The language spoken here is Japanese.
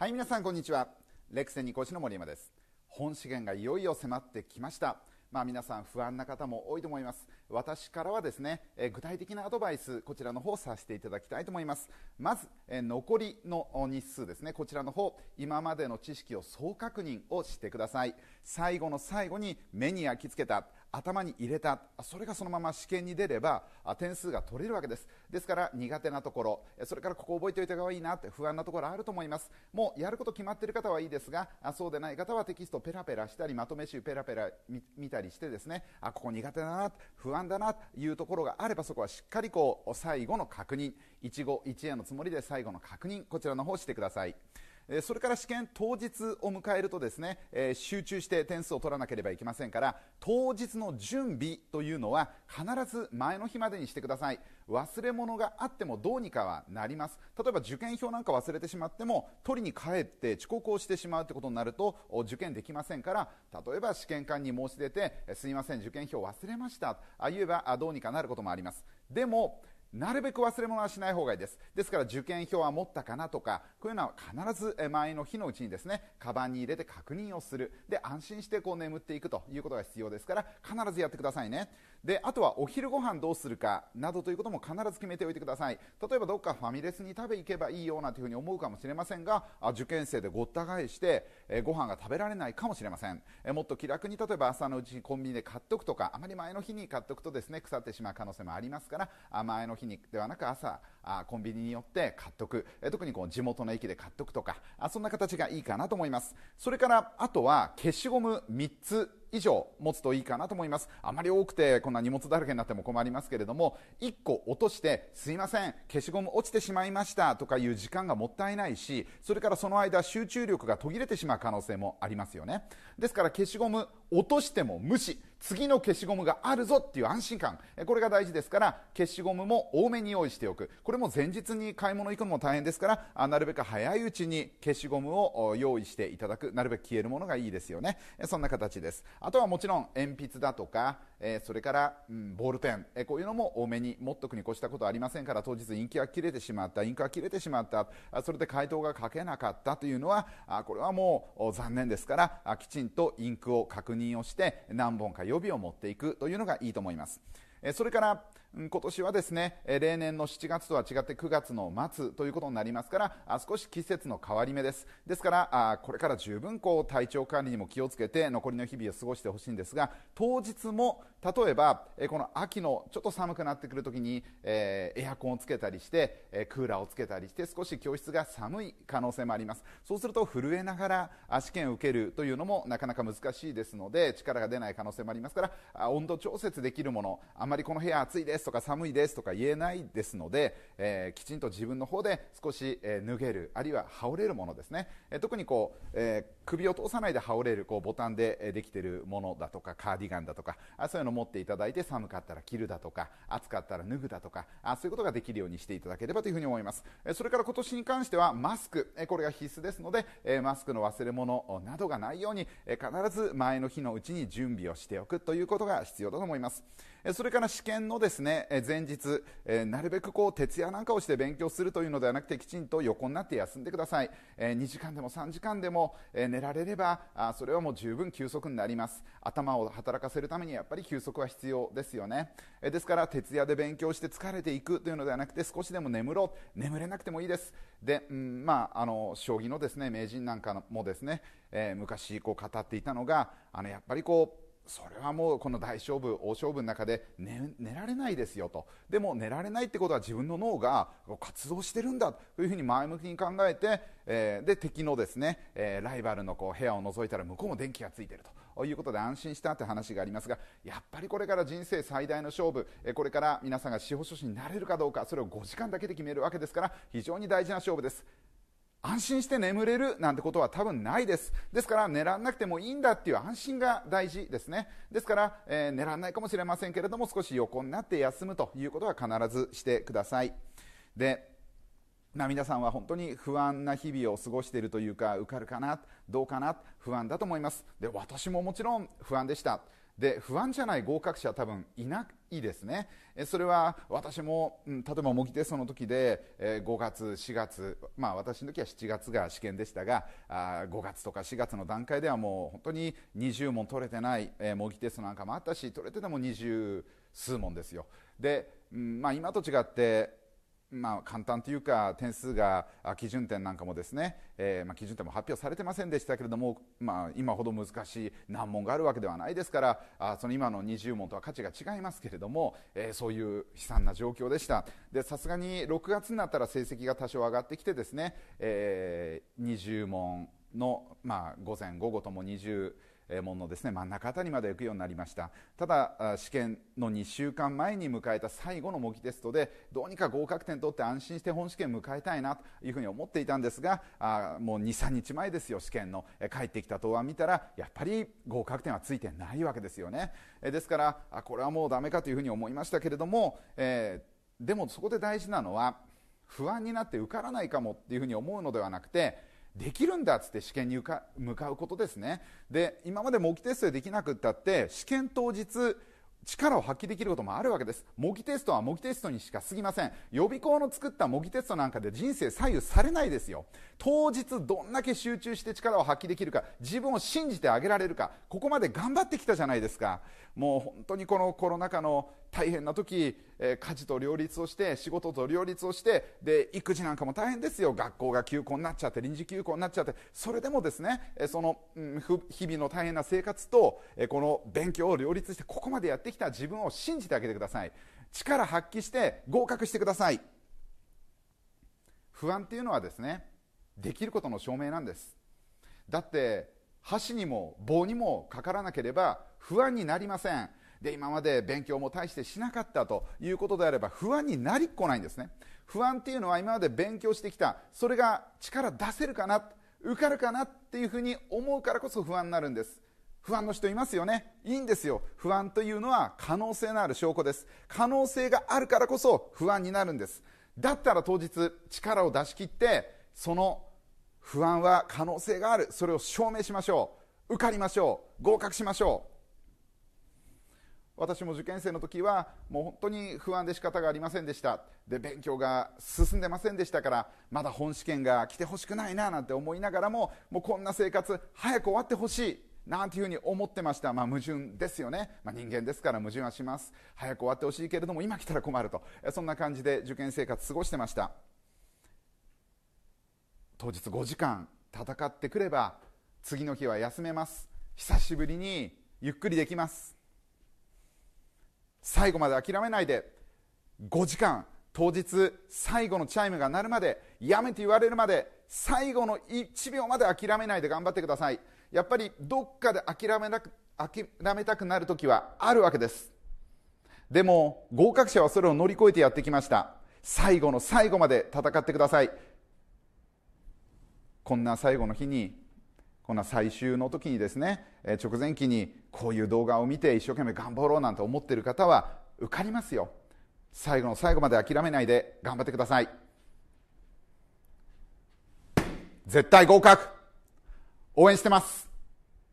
はい皆さんこんにちはレクセンに講師の森山です本資源がいよいよ迫ってきましたまあ皆さん不安な方も多いと思います私からはですね、え具体的なアドバイスこちらの方させていただきたいと思いますまず、え残りの日数ですねこちらの方今までの知識を総確認をしてください最後の最後に目に焼き付けた頭に入れたそれがそのまま試験に出れば点数が取れるわけですですから苦手なところそれからここ覚えておいた方がいいなって不安なところあると思いますもうやること決まっている方はいいですがそうでない方はテキストペラペラしたりまとめ集ペラペラ見たりしてですねあここ苦手だな不安だなというところがあればそこはしっかりこう最後の確認一期一会のつもりで最後の確認こちらの方してください。それから試験当日を迎えるとですね、え集中して点数を取らなければいけませんから当日の準備というのは必ず前の日までにしてください忘れ物があってもどうにかはなります例えば受験票なんか忘れてしまっても取りに帰って遅刻をしてしまうということになると受験できませんから例えば試験官に申し出てすいません受験票忘れましたああ言えばどうにかなることもありますでもなるべく忘れ物はしない方がいいです。ですから受験票は持ったかなとか、こういうのは必ず前の日のうちにですね、カバンに入れて確認をする。で、安心してこう眠っていくということが必要ですから、必ずやってくださいね。で、あとはお昼ご飯どうするかなどということも必ず決めておいてください。例えばどっかファミレスに食べ行けばいいようなというふうに思うかもしれませんが、あ受験生でごった返して、えご飯が食べられないかもしれません。えもっと気楽に例えば朝のうちにコンビニで買っとくとか、あまり前の日に買っとくとですね、腐ってしまう可能性もありますから、あ前の日にではなく朝あコンビニによって買っとく、え特にこう地元の駅で買っとくとかあそんな形がいいかなと思いますそれからあとは消しゴム3つ以上持つといいかなと思いますあまり多くてこんな荷物だらけになっても困りますけれども1個落としてすいません消しゴム落ちてしまいましたとかいう時間がもったいないしそれからその間集中力が途切れてしまう可能性もありますよねですから消しゴム落としても無視次の消しゴムがあるぞっていう安心感これが大事ですから消しゴムも多めに用意しておくこれも前日に買い物行くのも大変ですからなるべく早いうちに消しゴムを用意していただくなるべく消えるものがいいですよねそんな形ですあとはもちろん鉛筆だとか、えー、それから、うん、ボールペン、えー、こういうのも多めに持っとくに越したことはありませんから当日インキが切れてしまったインクが切れてしまったそれで回答が書けなかったというのはあこれはもう残念ですからあきちんとインクを確認をして何本か予備を持っていくというのがいいと思います。えー、それから今年はですね例年の7月とは違って9月の末ということになりますから少し季節の変わり目ですですからこれから十分こう体調管理にも気をつけて残りの日々を過ごしてほしいんですが当日も例えばこの秋のちょっと寒くなってくるときにエアコンをつけたりしてクーラーをつけたりして少し教室が寒い可能性もありますそうすると震えながら試験を受けるというのもなかなか難しいですので力が出ない可能性もありますから温度調節できるものあんまりこの部屋暑いですですとか寒いですとか言えないですので、えー、きちんと自分の方で少し、えー、脱げるあるいは羽織れるものですね、えー、特にこう、え首を通さないで羽織れるこうボタンでできているものだとかカーディガンだとかあそういうのを持っていただいて寒かったら着るだとか暑かったら脱ぐだとかあそういうことができるようにしていただければというふうに思います、えそれから今年に関してはマスク、えこれが必須ですので、えマスクの忘れ物などがないように、え必ず前の日のうちに準備をしておくということが必要だと思いますそれから試験のですね前日なるべくこう徹夜なんかをして勉強するというのではなくてきちんと横になって休んでください2時間でも3時間でも寝られればそれはもう十分休息になります頭を働かせるためにやっぱり休息は必要ですよねですから徹夜で勉強して疲れていくというのではなくて少しでも眠ろう眠れなくてもいいですで、うん、まああの将棋のですね名人なんかもですね、えー、昔こう語っていたのがあのやっぱりこうそれはもうこの大勝負大勝負の中で寝寝られないですよとでも寝られないってことは自分の脳が活動してるんだというふうに前向きに考えて、えー、で敵のですね、えー、ライバルのこう部屋を覗いたら向こうも電気がついてると。いうことで安心したって話がありますがやっぱりこれから人生最大の勝負これから皆さんが司法書士になれるかどうかそれを5時間だけで決めるわけですから非常に大事な勝負です安心して眠れるなんてことは多分ないです。ですから、寝らなくてもいいんだっていう安心が大事ですね。ですから、えー、寝らないかもしれませんけれども、少し横になって休むということは必ずしてください。で、皆さんは本当に不安な日々を過ごしているというか受かるかなどうかな不安だと思いますで私ももちろん不安でしたで不安じゃない合格者は多分いないですねそれは私も、うん、例えば模擬テストの時で、えー、5月4月まあ私の時は7月が試験でしたがあ5月とか4月の段階ではもう本当に20問取れてない、えー、模擬テストなんかもあったし取れてても20数問ですよで、うんまあ、今と違ってまあ、簡単というか点数が基準点なんかもですね、えー、まあ、基準点も発表されてませんでしたけれども、まあ、今ほど難しい難問があるわけではないですからあその今の20問とは価値が違いますけれども、えー、そういう悲惨な状況でしたさすがに6月になったら成績が多少上がってきてですね、えー、20問の、まあ、午前午後とも20門のですね真ん中あたりまで行くようになりましたただ試験の2週間前に迎えた最後の模擬テストでどうにか合格点取って安心して本試験迎えたいなというふうに思っていたんですがあもう23日前ですよ試験の帰ってきた答案見たらやっぱり合格点はついてないわけですよねですからあこれはもうダメかというふうに思いましたけれども、えー、でもそこで大事なのは不安になって受からないかもっていうふうに思うのではなくてできるんだっつって試験に向かうことですねで今まで模擬テストでできなくったって試験当日力を発揮できることもあるわけです模擬テストは模擬テストにしか過ぎません予備校の作った模擬テストなんかで人生左右されないですよ当日どんだけ集中して力を発揮できるか自分を信じてあげられるかここまで頑張ってきたじゃないですかもう本当にこのコロナ禍の大変な時家事と両立をして仕事と両立をしてで育児なんかも大変ですよ学校が休校になっちゃって臨時休校になっちゃってそれでもですねその、うん、日々の大変な生活とこの勉強を両立してここまでやってきた自分を信じてあげてください力発揮して合格してください不安っていうのはですねできることの証明なんですだって箸にも棒にもかからなければ不安になりませんで今まで勉強も大してしなかったということであれば不安になりっこないんですね不安っていうのは今まで勉強してきたそれが力出せるかな受かるかなっていうふうに思うからこそ不安になるんです不安の人いますよねいいんですよ不安というのは可能性のある証拠です可能性があるからこそ不安になるんですだったら当日力を出し切ってその不安は可能性があるそれを証明しましょう受かりましょう合格しましょう私も受験生の時はもう本当に不安で仕方がありませんでしたで勉強が進んでませんでしたからまだ本試験が来てほしくないななんて思いながらももうこんな生活早く終わってほしいなんていうふうに思ってましたまあ矛盾ですよね、まあ、人間ですから矛盾はします早く終わってほしいけれども今来たら困るとそんな感じで受験生活過ごしてました当日5時間戦ってくれば次の日は休めます久しぶりにゆっくりできます最後まで諦めないで5時間当日最後のチャイムが鳴るまでやめて言われるまで最後の1秒まで諦めないで頑張ってくださいやっぱりどっかで諦めなく諦めたくなる時はあるわけですでも合格者はそれを乗り越えてやってきました最後の最後まで戦ってくださいこんな最後の日にこんな最終の時にですね、直前期にこういう動画を見て一生懸命頑張ろうなんて思ってる方は受かりますよ最後の最後まで諦めないで頑張ってください絶対合格応援してます